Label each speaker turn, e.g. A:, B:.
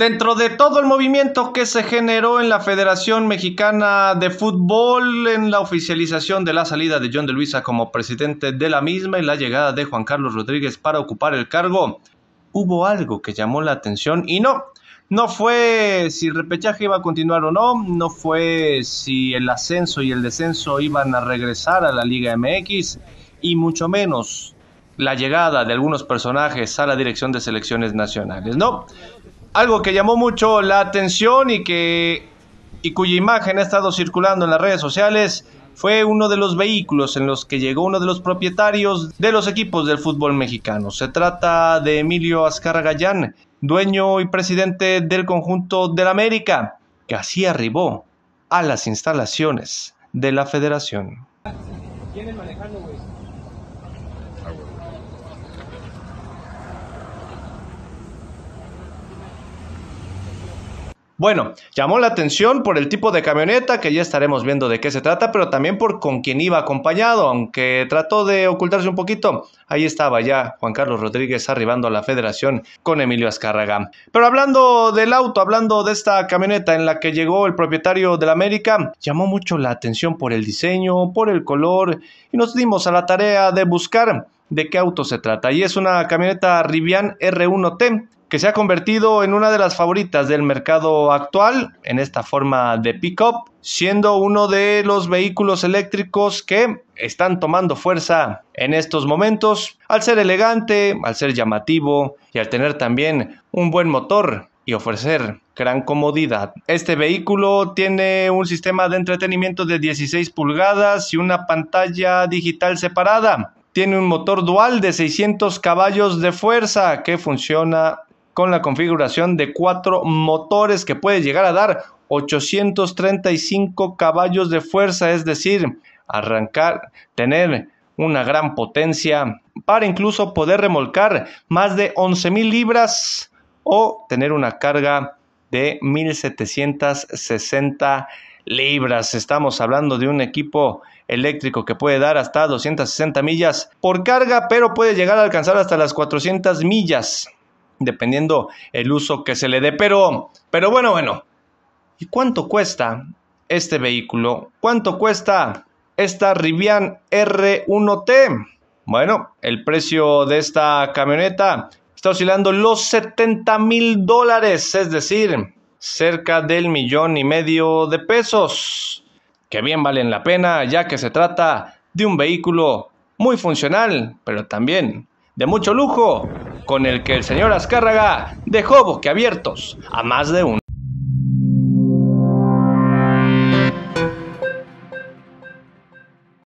A: dentro de todo el movimiento que se generó en la Federación Mexicana de Fútbol, en la oficialización de la salida de John de Luisa como presidente de la misma y la llegada de Juan Carlos Rodríguez para ocupar el cargo, hubo algo que llamó la atención y no. No fue si el repechaje iba a continuar o no, no fue si el ascenso y el descenso iban a regresar a la Liga MX y mucho menos la llegada de algunos personajes a la dirección de selecciones nacionales. No, algo que llamó mucho la atención y que y cuya imagen ha estado circulando en las redes sociales fue uno de los vehículos en los que llegó uno de los propietarios de los equipos del fútbol mexicano. Se trata de Emilio Azcarra Gallán, dueño y presidente del conjunto del América, que así arribó a las instalaciones de la federación. Ah, Bueno, llamó la atención por el tipo de camioneta, que ya estaremos viendo de qué se trata, pero también por con quién iba acompañado, aunque trató de ocultarse un poquito. Ahí estaba ya Juan Carlos Rodríguez arribando a la federación con Emilio Azcárraga. Pero hablando del auto, hablando de esta camioneta en la que llegó el propietario del América, llamó mucho la atención por el diseño, por el color, y nos dimos a la tarea de buscar de qué auto se trata. Y es una camioneta Rivian R1T que se ha convertido en una de las favoritas del mercado actual en esta forma de pick-up, siendo uno de los vehículos eléctricos que están tomando fuerza en estos momentos al ser elegante, al ser llamativo y al tener también un buen motor y ofrecer gran comodidad. Este vehículo tiene un sistema de entretenimiento de 16 pulgadas y una pantalla digital separada. Tiene un motor dual de 600 caballos de fuerza que funciona con la configuración de cuatro motores que puede llegar a dar 835 caballos de fuerza, es decir, arrancar, tener una gran potencia para incluso poder remolcar más de 11.000 libras o tener una carga de 1.760 libras. Estamos hablando de un equipo eléctrico que puede dar hasta 260 millas por carga, pero puede llegar a alcanzar hasta las 400 millas dependiendo el uso que se le dé. Pero, pero bueno, bueno, ¿y cuánto cuesta este vehículo? ¿Cuánto cuesta esta Rivian R1T? Bueno, el precio de esta camioneta está oscilando los 70 mil dólares, es decir, cerca del millón y medio de pesos, que bien valen la pena ya que se trata de un vehículo muy funcional, pero también de mucho lujo con el que el señor Azcárraga dejó abiertos a más de uno.